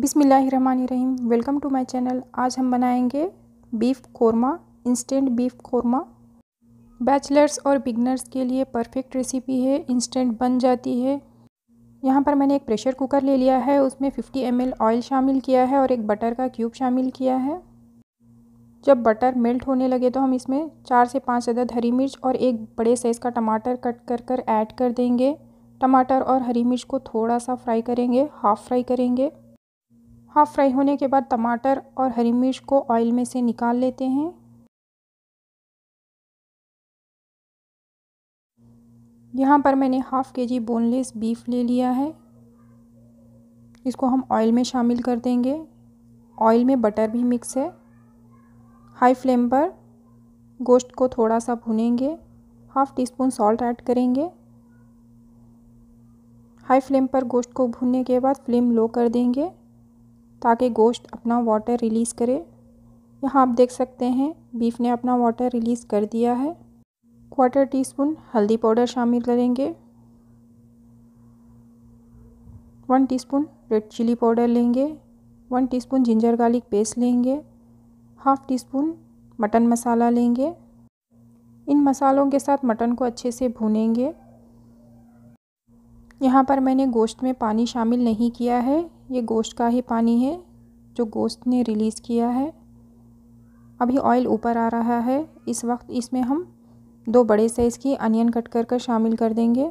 बिसमीम welcome to my channel आज हम बनाएंगे beef korma instant beef korma bachelors और बिगनर्स के लिए परफेक्ट रेसिपी है इंस्टेंट बन जाती है यहाँ पर मैंने एक प्रेशर कुकर ले लिया है उसमें 50 एम ऑयल शामिल किया है और एक बटर का क्यूब शामिल किया है जब बटर मेल्ट होने लगे तो हम इसमें चार से पाँच अदद हरी मिर्च और एक बड़े साइज़ का टमाटर कट कर कर ऐड कर देंगे टमाटर और हरी मिर्च को थोड़ा सा फ्राई करेंगे हाफ़ फ्राई करेंगे हाफ़ फ्राई होने के बाद टमाटर और हरी मिर्च को ऑयल में से निकाल लेते हैं यहाँ पर मैंने हाफ़ के जी बोनलेस बीफ ले लिया है इसको हम ऑयल में शामिल कर देंगे ऑयल में बटर भी मिक्स है हाई फ्लेम पर गोश्त को थोड़ा सा भुनेंगे half teaspoon salt add करेंगे हाई फ्लेम पर गोश्त को भूनने के बाद फ्लेम लो कर देंगे ताकि गोश्त अपना वाटर रिलीज़ करे यहाँ आप देख सकते हैं बीफ ने अपना वाटर रिलीज़ कर दिया है क्वार्टर टी स्पून हल्दी पाउडर शामिल करेंगे one teaspoon red chilli powder लेंगे one teaspoon ginger garlic paste लेंगे half teaspoon mutton masala लेंगे इन मसालों के साथ मटन को अच्छे से भूनेंगे यहाँ पर मैंने गोश्त में पानी शामिल नहीं किया है ये गोश्त का ही पानी है जो गोश्त ने रिलीज़ किया है अभी ऑयल ऊपर आ रहा है इस वक्त इसमें हम दो बड़े साइज़ की अनियन कट कर कर शामिल कर देंगे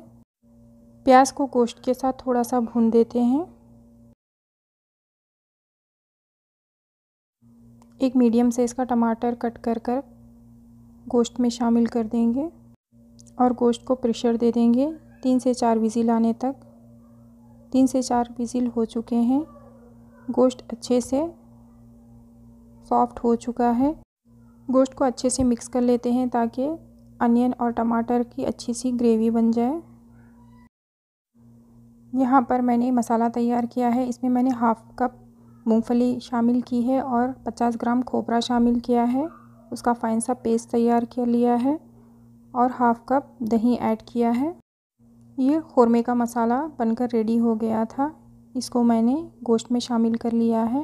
प्याज को गोश्त के साथ थोड़ा सा भून देते हैं एक मीडियम साइज़ का टमाटर कट कर कर गोश्त में शामिल कर देंगे और गोश्त को प्रेशर दे देंगे तीन से चार विजिल आने तक तीन से चार विजिल हो चुके हैं गोश्त अच्छे से सॉफ्ट हो चुका है गोश्त को अच्छे से मिक्स कर लेते हैं ताकि अनियन और टमाटर की अच्छी सी ग्रेवी बन जाए यहाँ पर मैंने मसाला तैयार किया है इसमें मैंने हाफ़ कप मूंगफली शामिल की है और 50 ग्राम खोपरा शामिल किया है उसका फ़ाइन सा पेस्ट तैयार कर लिया है और हाफ़ कप दही ऐड किया है ये खुरमे का मसाला बनकर रेडी हो गया था इसको मैंने गोश्त में शामिल कर लिया है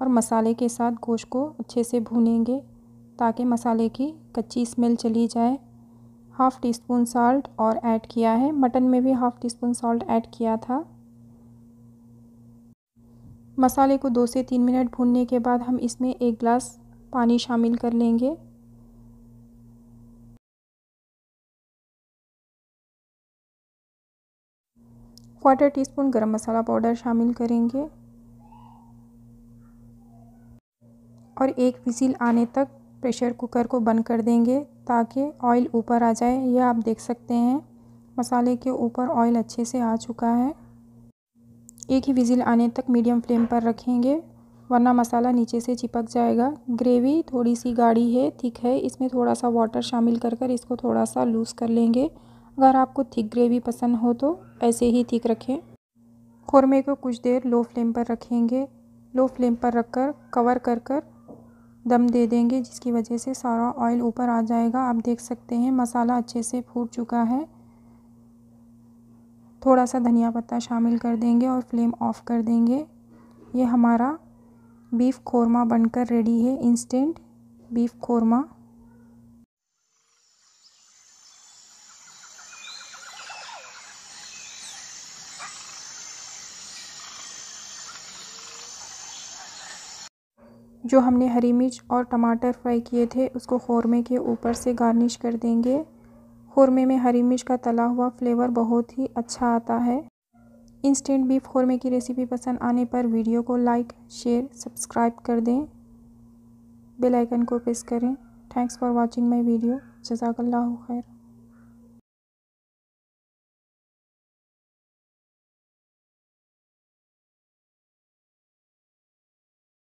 और मसाले के साथ गोश्त को अच्छे से भूनेंगे ताकि मसाले की कच्ची स्मेल चली जाए हाफ़ टी स्पून साल्ट और ऐड किया है मटन में भी half teaspoon salt add किया था मसाले को दो से तीन मिनट भूनने के बाद हम इसमें एक गिलास पानी शामिल कर लेंगे क्वार्टर टी स्पून गर्म मसाला पाउडर शामिल करेंगे और एक विसिल आने तक प्रेशर कुकर को बंद कर देंगे ताकि ऑयल ऊपर आ जाए यह आप देख सकते हैं मसाले के ऊपर ऑयल अच्छे से आ चुका है एक ही विजिल आने तक मीडियम फ्लेम पर रखेंगे वरना मसाला नीचे से चिपक जाएगा ग्रेवी थोड़ी सी गाढ़ी है थिक है इसमें थोड़ा सा वाटर शामिल कर कर इसको थोड़ा सा लूज़ कर लेंगे अगर आपको थिक ग्रेवी पसंद हो तो ऐसे ही थिक रखें खुरमे को कुछ देर लो फ्लेम पर रखेंगे लो फ्लेम पर रखकर कवर कर कर दम दे देंगे जिसकी वजह से सारा ऑयल ऊपर आ जाएगा आप देख सकते हैं मसाला अच्छे से फूट चुका है थोड़ा सा धनिया पत्ता शामिल कर देंगे और फ्लेम ऑफ़ कर देंगे ये हमारा बीफ़ कौरमा बनकर रेडी है इंस्टेंट बीफ़ कौरमा जो हमने हरी मिर्च और टमाटर फ्राई किए थे उसको खोरमे के ऊपर से गार्निश कर देंगे खोरमे में हरी मिर्च का तला हुआ फ्लेवर बहुत ही अच्छा आता है इंस्टेंट बीफ खोरमे की रेसिपी पसंद आने पर वीडियो को लाइक शेयर सब्सक्राइब कर दें बेल आइकन को प्रेस करें thanks for watching my video जजाकल्ला खैर